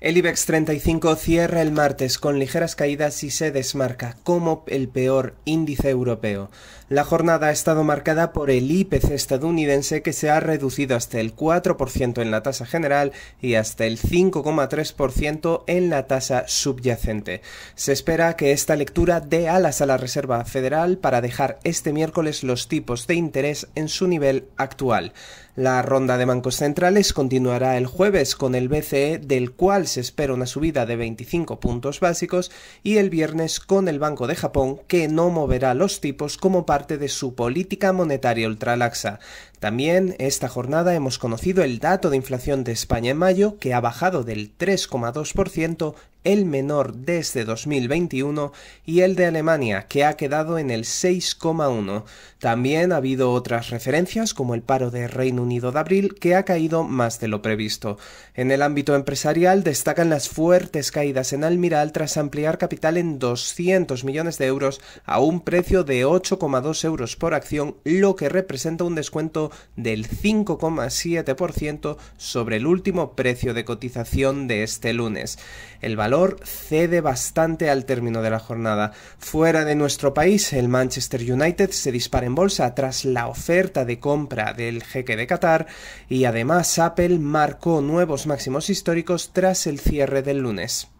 El IBEX 35 cierra el martes con ligeras caídas y se desmarca como el peor índice europeo. La jornada ha estado marcada por el IPC estadounidense que se ha reducido hasta el 4% en la tasa general y hasta el 5,3% en la tasa subyacente. Se espera que esta lectura dé alas a la Reserva Federal para dejar este miércoles los tipos de interés en su nivel actual. La ronda de bancos centrales continuará el jueves con el BCE del cual se espera una subida de 25 puntos básicos y el viernes con el Banco de Japón que no moverá los tipos como parte de su política monetaria ultralaxa. También esta jornada hemos conocido el dato de inflación de España en mayo, que ha bajado del 3,2%, el menor desde 2021, y el de Alemania, que ha quedado en el 6,1%. También ha habido otras referencias, como el paro de Reino Unido de abril, que ha caído más de lo previsto. En el ámbito empresarial destacan las fuertes caídas en Almiral tras ampliar capital en 200 millones de euros a un precio de 8,2 euros por acción, lo que representa un descuento del 5,7% sobre el último precio de cotización de este lunes. El valor cede bastante al término de la jornada. Fuera de nuestro país, el Manchester United se dispara en bolsa tras la oferta de compra del jeque de Qatar y además Apple marcó nuevos máximos históricos tras el cierre del lunes.